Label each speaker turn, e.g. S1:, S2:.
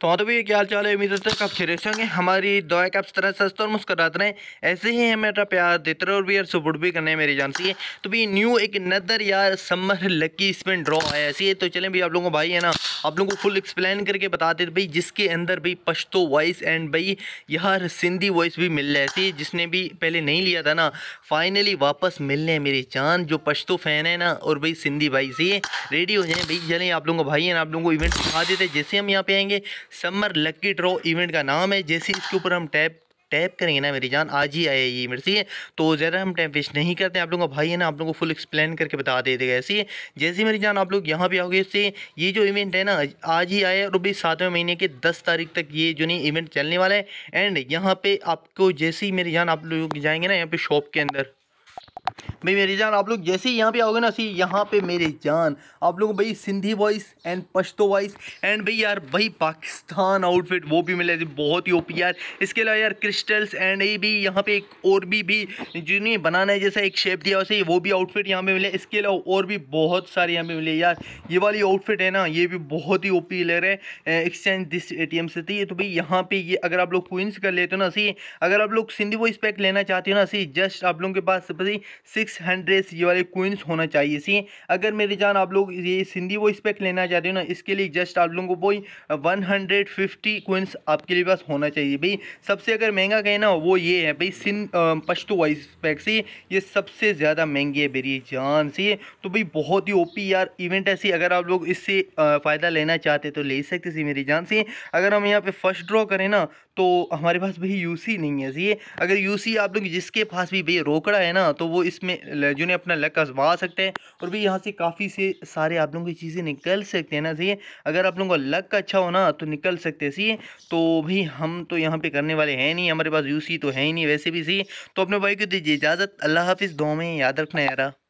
S1: तो हाँ तो भैया क्या हाल चाल है उम्मीद तक आप खेरे होंगे हमारी दुआ का आप तरह सस्ता और मुस्कराते रहें ऐसे ही हमें अपना प्यार देते रहे और भी यार सपोर्ट भी करने मेरी जान सी है तो भी न्यू एक नदर यार समर लकी स्पिन ड्रॉ आया ऐसी है तो चलें भी आप लोगों को भाई है ना आप लोगों को फुल एक्सप्लेन करके बता देते भाई जिसके अंदर भाई पश्तो वॉइस एंड भाई यह सिंधी वॉइस भी मिल रही थी जिसने भी पहले नहीं लिया था ना फाइनली वापस मिलने हैं मेरे चांद जो पश्तो फ़ैन है ना और भाई सिंधी भाई से रेडी हो जाए भाई चले आप लोगों को भाई है ना आप लोगों को इवेंट दिखा देते जैसे हम यहाँ पे आएंगे समर लक्की ड्रॉ इवेंट का नाम है जैसे इसके ऊपर हम टैप टैप करेंगे ना मेरी जान आज ही आए ये मेरे से तो ज़्यादा हम टाइम वेस्ट नहीं करते आप लोगों का भाई है ना आप लोगों को फुल एक्सप्लेन करके बता दे देगा ऐसे जैसे मेरी जान आप लोग यहाँ पे आओगे इससे ये जो इवेंट है ना आज ही आया और अभी सातवें महीने के दस तारीख तक ये जो नहीं इवेंट चलने वाला है एंड यहाँ पे आपको जैसे ही मेरी जान आप लोग जाएंगे ना यहाँ पे शॉप के अंदर भाई मेरी जान आप लोग जैसे ही यहाँ पे आओगे ना सी यहाँ पे मेरे जान आप लोग भाई Sindhi voice and Pashto voice and भाई यार भाई पाकिस्तान आउटफिट वो भी मिले थे बहुत ही ओपी यार इसके अलावा यार क्रिस्टल्स एंड ये भी यहाँ पे एक और भी भी जिन्हें बनाना है जैसा एक शेप दिया वैसे वो भी आउटफिट यहाँ पे मिले इसके अलावा और भी बहुत सारे यहाँ पे मिले यार ये वाली आउटफिट है ना ये भी बहुत ही पी लग रहा है एक्सचेंज दिस ए से थी तो, तो भाई यहाँ पे ये अगर आप लोग क्विंस कर लेते हो ना सी अगर आप लोग सिंधी वॉइस पैक लेना चाहते हो ना सी जस्ट आप लोगों के पास सिक्स हंड्रेड ये वाले कोइंस होना चाहिए सी अगर मेरी जान आप लोग ये सिंधी वॉइस पैक लेना चाहते हो ना इसके लिए जस्ट आप लोगों को वही वन हंड्रेड फिफ्टी कोइंस आपके लिए पास होना चाहिए भाई सबसे अगर महंगा कहें ना वो ये है भाई सिंध पश्तो वॉइस पैक सी ये सबसे ज़्यादा महंगी है मेरी जान सी तो भाई बहुत ही ओ यार इवेंट ऐसी अगर आप लोग इससे फ़ायदा लेना चाहते तो ले सकते सी मेरी जान सी अगर हम यहाँ पर फर्स्ट ड्रॉ करें ना तो हमारे पास भाई यूसी नहीं है सी अगर यूसी आप लोग जिसके पास भी भाई रोकड़ा है ना तो वो वो इसमें जो है अपना लक आजमा सकते हैं और भी यहाँ से काफ़ी से सारे आप लोगों की चीज़ें निकल सकते हैं ना सही है अगर आप लोगों का लक अच्छा हो ना तो निकल सकते हैं सही है तो भी हम तो यहाँ पर करने वाले हैं नहीं हमारे पास यूसी तो है ही नहीं वैसे भी सही तो अपने भाई को दीजिए इजाज़त अल्लाह हाफिज़ दो में याद रखना यार